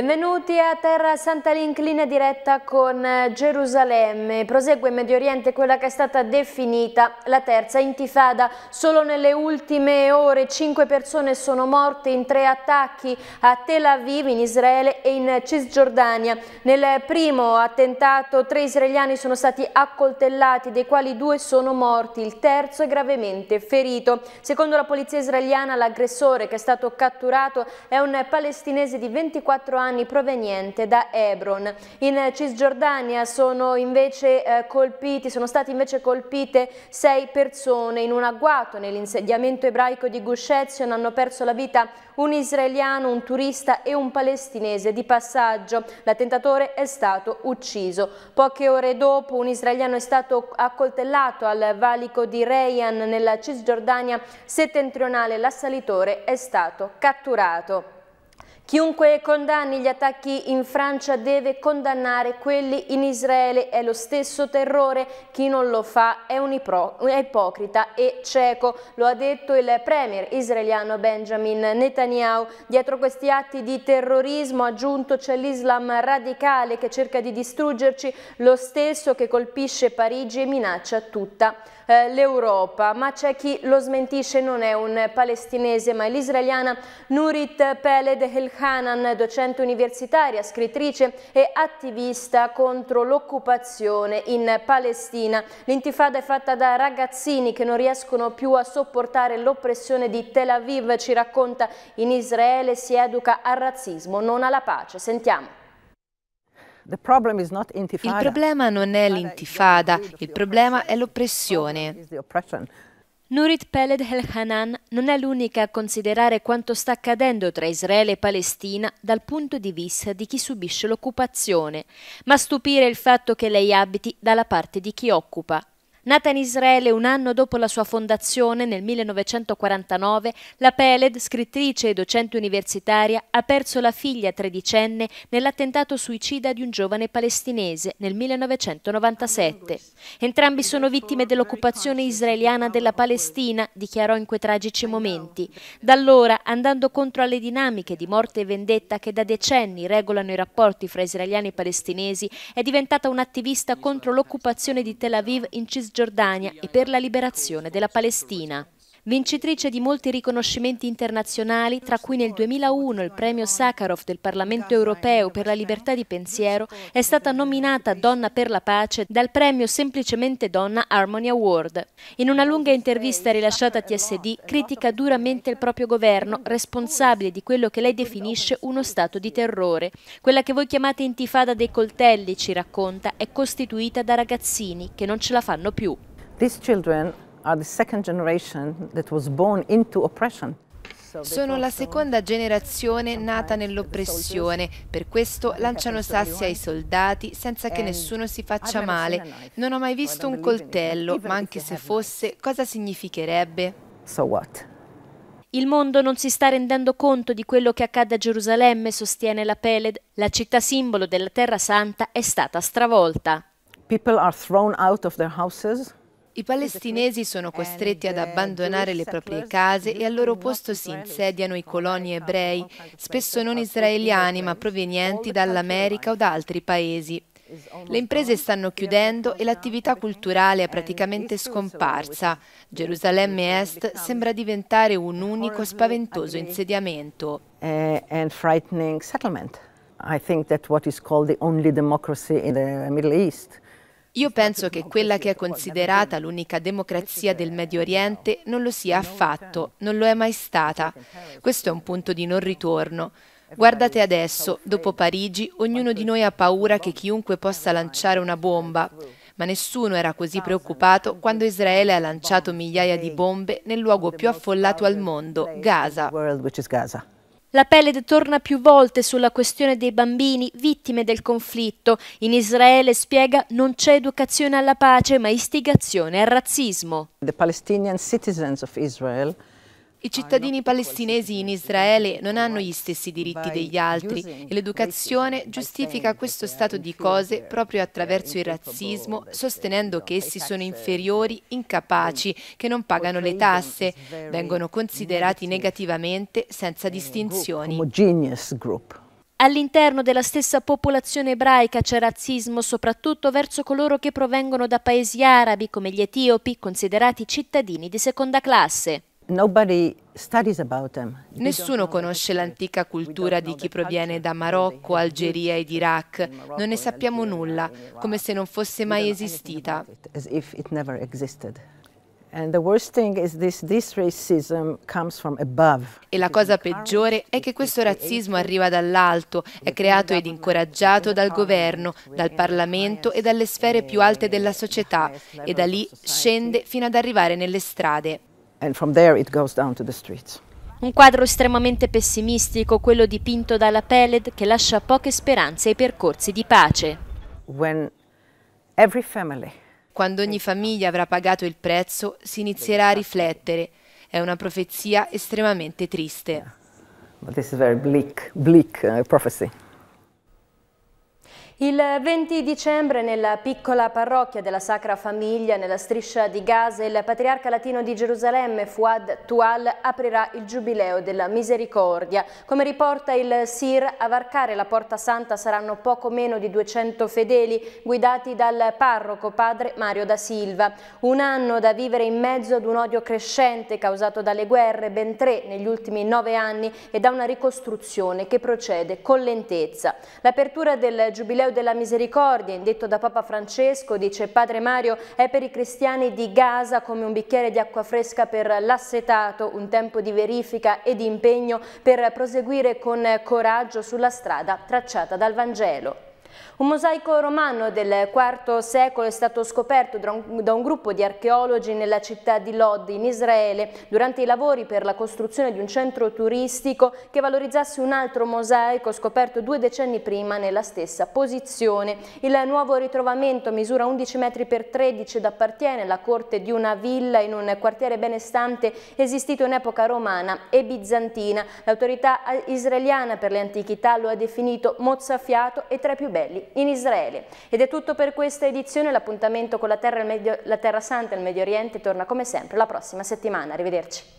Benvenuti a Terra Santa Linclina diretta con eh, Gerusalemme. Prosegue in Medio Oriente quella che è stata definita la terza intifada. Solo nelle ultime ore cinque persone sono morte in tre attacchi a Tel Aviv in Israele e in Cisgiordania. Nel primo attentato tre israeliani sono stati accoltellati, dei quali due sono morti, il terzo è gravemente ferito. Secondo la polizia israeliana l'aggressore che è stato catturato è un palestinese di 24 anni Giovanni proveniente da Hebron. In Cisgiordania sono, invece, eh, colpiti, sono state invece colpite sei persone in un agguato nell'insediamento ebraico di Gush Etzion hanno perso la vita un israeliano, un turista e un palestinese di passaggio. L'attentatore è stato ucciso. Poche ore dopo un israeliano è stato accoltellato al valico di Reyan nella Cisgiordania settentrionale. L'assalitore è stato catturato. Chiunque condanni gli attacchi in Francia deve condannare quelli in Israele, è lo stesso terrore, chi non lo fa è un ipocrita e cieco, lo ha detto il premier israeliano Benjamin Netanyahu. Dietro questi atti di terrorismo aggiunto c'è l'Islam radicale che cerca di distruggerci, lo stesso che colpisce Parigi e minaccia tutta eh, l'Europa. Ma c'è chi lo smentisce, non è un palestinese ma è l'israeliana Nurit Peled El Hanan, docente universitaria, scrittrice e attivista contro l'occupazione in Palestina. L'intifada è fatta da ragazzini che non riescono più a sopportare l'oppressione di Tel Aviv, ci racconta in Israele si educa al razzismo, non alla pace. Sentiamo. Il problema non è l'intifada, il problema è l'oppressione. Nurit Peled El-Hanan non è l'unica a considerare quanto sta accadendo tra Israele e Palestina dal punto di vista di chi subisce l'occupazione, ma stupire il fatto che lei abiti dalla parte di chi occupa. Nata in Israele un anno dopo la sua fondazione nel 1949, la Peled, scrittrice e docente universitaria, ha perso la figlia tredicenne nell'attentato suicida di un giovane palestinese nel 1997. Entrambi sono vittime dell'occupazione israeliana della Palestina, dichiarò in quei tragici momenti. Da allora, andando contro alle dinamiche di morte e vendetta che da decenni regolano i rapporti fra israeliani e palestinesi, è diventata un'attivista contro l'occupazione di Tel Aviv in Cisgiordania Cisgiordania e per la liberazione della Palestina. Vincitrice di molti riconoscimenti internazionali, tra cui nel 2001 il premio Sakharov del Parlamento europeo per la libertà di pensiero, è stata nominata Donna per la pace dal premio Semplicemente Donna Harmony Award. In una lunga intervista rilasciata a TSD, critica duramente il proprio governo, responsabile di quello che lei definisce uno stato di terrore. Quella che voi chiamate intifada dei coltelli, ci racconta, è costituita da ragazzini che non ce la fanno più. These children are the second generation that was born into oppression. Sono la seconda generazione nata nell'oppressione, per questo lanciano sassi ai soldati senza che nessuno si faccia male. Non ho mai visto un coltello, ma anche se fosse, cosa significherebbe? Il mondo non si sta rendendo conto di quello che accade a Gerusalemme, sostiene la Peled. La città simbolo della Terra Santa è stata stravolta. People are thrown out of their houses i palestinesi sono eh, costretti ad eh, abbandonare le proprie case e al loro posto si insediano i coloni ebrei, spesso non israeliani ma provenienti dall'America o da altri paesi. Le imprese stanno chiudendo e l'attività culturale è praticamente scomparsa. Gerusalemme Est sembra diventare un unico spaventoso insediamento. Eh, and frightening settlement. I think that what is called the only democracy in the Middle East. Io penso che quella che è considerata l'unica democrazia del Medio Oriente non lo sia affatto, non lo è mai stata. Questo è un punto di non ritorno. Guardate adesso, dopo Parigi, ognuno di noi ha paura che chiunque possa lanciare una bomba, ma nessuno era così preoccupato quando Israele ha lanciato migliaia di bombe nel luogo più affollato al mondo, Gaza. La Peled torna più volte sulla questione dei bambini vittime del conflitto. In Israele spiega non c'è educazione alla pace ma istigazione al razzismo. The Palestinian citizens of Israel i cittadini palestinesi in Israele non hanno gli stessi diritti degli altri e l'educazione giustifica questo stato di cose proprio attraverso il razzismo, sostenendo che essi sono inferiori, incapaci, che non pagano le tasse, vengono considerati negativamente senza distinzioni. All'interno della stessa popolazione ebraica c'è razzismo soprattutto verso coloro che provengono da paesi arabi come gli etiopi, considerati cittadini di seconda classe. Nessuno conosce l'antica cultura di chi proviene da Marocco, Algeria ed Iraq. Non ne sappiamo nulla, come se non fosse mai esistita. E la cosa peggiore è che questo razzismo arriva dall'alto, è creato ed incoraggiato dal governo, dal Parlamento e dalle sfere più alte della società e da lì scende fino ad arrivare nelle strade and from there it goes down to the streets. Un quadro estremamente pessimistico, quello dipinto dalla Peled, che lascia poche speranze ai percorsi di pace. Quando ogni famiglia avrà pagato il prezzo, si inizierà a riflettere. È una profezia estremamente triste. But this is very bleak, bleak uh, prophecy. Il 20 dicembre nella piccola parrocchia della Sacra Famiglia nella striscia di Gaza il patriarca latino di Gerusalemme Fuad Tual aprirà il giubileo della misericordia. Come riporta il SIR a varcare la Porta Santa saranno poco meno di 200 fedeli guidati dal parroco padre Mario da Silva. Un anno da vivere in mezzo ad un odio crescente causato dalle guerre, ben tre negli ultimi nove anni e da una ricostruzione che procede con lentezza. L'apertura del giubileo Giubileo della Misericordia, indetto da Papa Francesco, dice Padre Mario, è per i cristiani di Gaza come un bicchiere di acqua fresca per l'assetato, un tempo di verifica e di impegno per proseguire con coraggio sulla strada tracciata dal Vangelo. Un mosaico romano del IV secolo è stato scoperto da un gruppo di archeologi nella città di Lod in Israele durante i lavori per la costruzione di un centro turistico che valorizzasse un altro mosaico scoperto due decenni prima nella stessa posizione. Il nuovo ritrovamento misura 11 metri per 13 ed appartiene alla corte di una villa in un quartiere benestante esistito in epoca romana e bizantina. L'autorità israeliana per le antichità lo ha definito mozzafiato e tra i più belli Israele, in Israele. Ed è tutto per questa edizione, l'appuntamento con la terra, Medio, la terra Santa e il Medio Oriente torna come sempre la prossima settimana. Arrivederci.